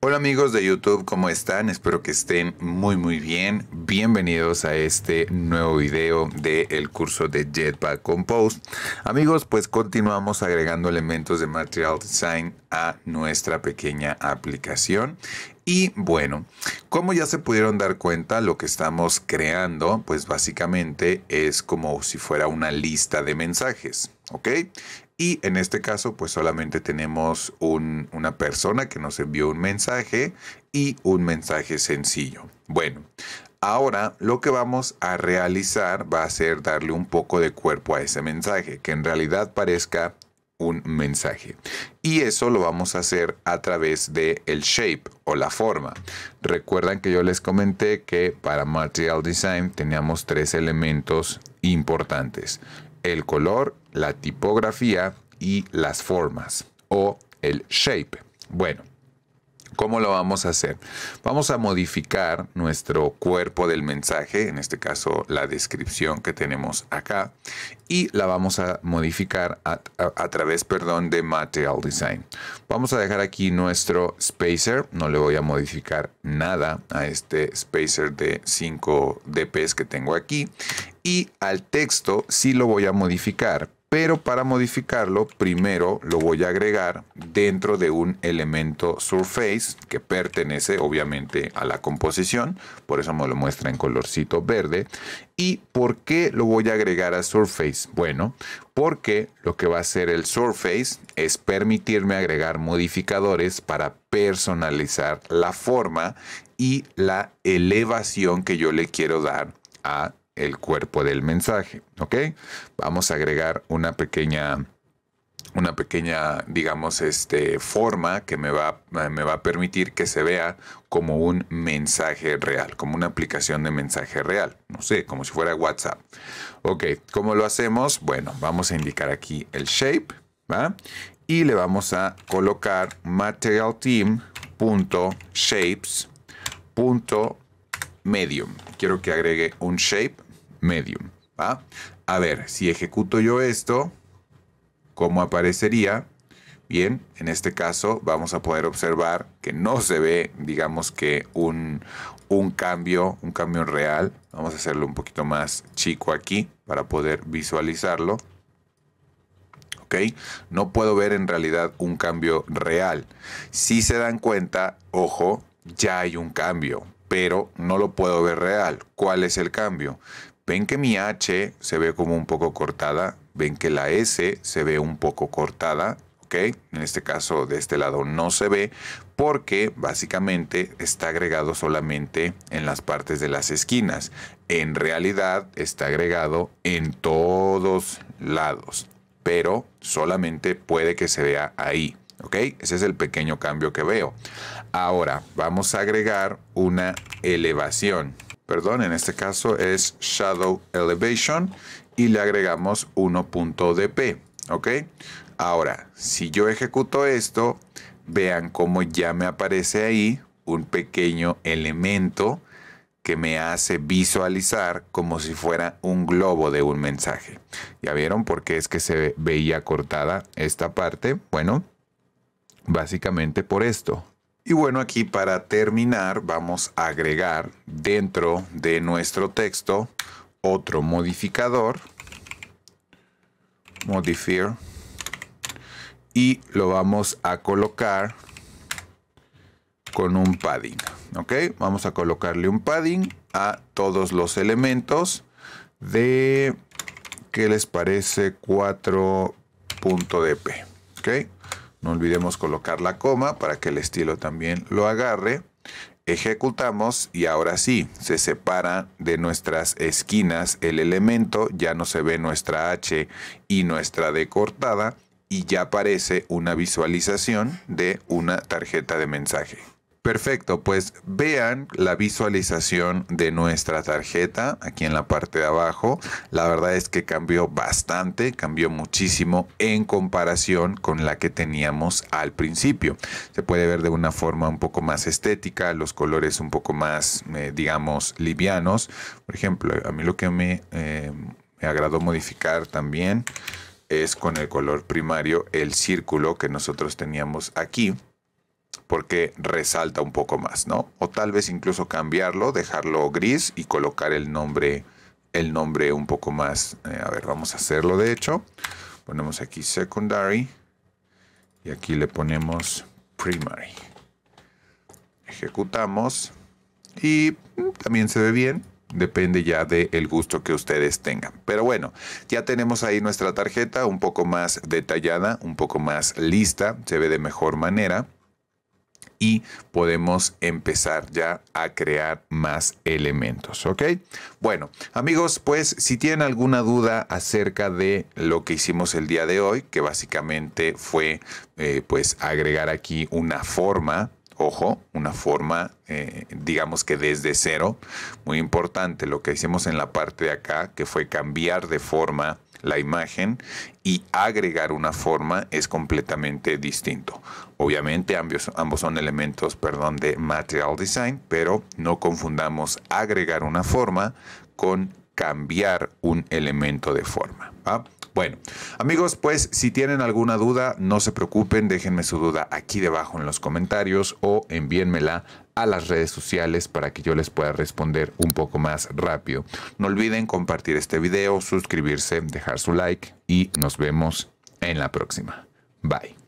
Hola amigos de YouTube, ¿cómo están? Espero que estén muy muy bien. Bienvenidos a este nuevo video del el curso de Jetpack Compose. Amigos, pues continuamos agregando elementos de Material Design a nuestra pequeña aplicación. Y bueno, como ya se pudieron dar cuenta, lo que estamos creando, pues básicamente es como si fuera una lista de mensajes, ¿ok? Y en este caso, pues solamente tenemos una persona que nos envió un mensaje y un mensaje sencillo. Bueno, Ahora lo que vamos a realizar va a ser darle un poco de cuerpo a ese mensaje, que en realidad parezca un mensaje. Y eso lo vamos a hacer a través de el shape o la forma. Recuerdan que yo les comenté que para Material Design teníamos tres elementos importantes. El color, la tipografía y las formas o el shape. Bueno, ¿Cómo lo vamos a hacer? Vamos a modificar nuestro cuerpo del mensaje, en este caso la descripción que tenemos acá, y la vamos a modificar a, través, perdón, de Material Design. Vamos a dejar aquí nuestro spacer, no le voy a modificar nada a este spacer de 5 dps que tengo aquí, y al texto sí lo voy a modificar, pero para modificarlo primero lo voy a agregar dentro de un elemento surface que pertenece obviamente a la composición, por eso me lo muestra en colorcito verde. ¿Y por qué lo voy a agregar a surface? Bueno, porque lo que va a hacer el surface es permitirme agregar modificadores para personalizar la forma y la elevación que yo le quiero dar a el cuerpo del mensaje, ¿ok? Vamos a agregar una pequeña una pequeña, digamos, este, forma que me va, me va a permitir que se vea como un mensaje real, como una aplicación de mensaje real, no sé, como si fuera WhatsApp. Ok, ¿cómo lo hacemos? Bueno, vamos a indicar aquí el shape, Y le vamos a colocar material materialteam.shapes.medium. Quiero que agregue un shape medium. A ver, si ejecuto yo esto, ¿cómo aparecería? Bien, en este caso vamos a poder observar que no se ve, digamos que un, un cambio, un cambio real. Vamos a hacerlo un poquito más chico aquí para poder visualizarlo. ¿ok? No puedo ver en realidad un cambio real. Si se dan cuenta, ojo, ya hay un cambio, pero no lo puedo ver real. ¿Cuál es el cambio? Ven que mi H se ve como un poco cortada, ven que la S se ve un poco cortada, ¿ok? En este caso de este lado no se ve porque básicamente está agregado solamente en las partes de las esquinas. En realidad está agregado en todos lados, pero solamente puede que se vea ahí. ¿Ok? Ese es el pequeño cambio que veo. Ahora vamos a agregar una elevación perdón, en este caso es Shadow Elevation y le agregamos 1.dp, ¿ok? Ahora, si yo ejecuto esto, vean cómo ya me aparece ahí un pequeño elemento que me hace visualizar como si fuera un globo de un mensaje. ¿Ya vieron por qué es que se veía cortada esta parte? Bueno, básicamente por esto. Y bueno, aquí para terminar vamos a agregar dentro de nuestro texto otro modificador, modifier, y lo vamos a colocar con un padding, ¿ok? Vamos a colocarle un padding a todos los elementos de, ¿qué les parece? 4.dp, ¿ok? No olvidemos colocar la coma para que el estilo también lo agarre. Ejecutamos y ahora sí, se separa de nuestras esquinas el elemento, ya no se ve nuestra H y nuestra D cortada y ya aparece una visualización de una tarjeta de mensaje. Perfecto, pues vean la visualización de nuestra tarjeta aquí en la parte de abajo. La verdad es que cambió bastante, cambió muchísimo en comparación con la que teníamos al principio. Se puede ver de una forma un poco más estética, los colores un poco más, eh, digamos, livianos. Por ejemplo, a mí lo que me, eh, me agradó modificar también es con el color primario el círculo que nosotros teníamos aquí porque resalta un poco más, ¿no? O tal vez incluso cambiarlo, dejarlo gris y colocar el nombre, el nombre un poco más. Eh, a ver, vamos a hacerlo de hecho. Ponemos aquí secondary y aquí le ponemos primary. Ejecutamos y mm, también se ve bien, depende ya del gusto que ustedes tengan. Pero bueno, ya tenemos ahí nuestra tarjeta un poco más detallada, un poco más lista, se ve de mejor manera y podemos empezar ya a crear más elementos, ¿ok? Bueno, amigos, pues si tienen alguna duda acerca de lo que hicimos el día de hoy, que básicamente fue eh, pues agregar aquí una forma ojo, una forma, eh, digamos que desde cero, muy importante, lo que hicimos en la parte de acá, que fue cambiar de forma la imagen y agregar una forma es completamente distinto. Obviamente ambos, ambos son elementos perdón, de material design, pero no confundamos agregar una forma con cambiar un elemento de forma. Bueno, amigos, pues si tienen alguna duda, no se preocupen, déjenme su duda aquí debajo en los comentarios o envíenmela a las redes sociales para que yo les pueda responder un poco más rápido. No olviden compartir este video, suscribirse, dejar su like y nos vemos en la próxima. Bye.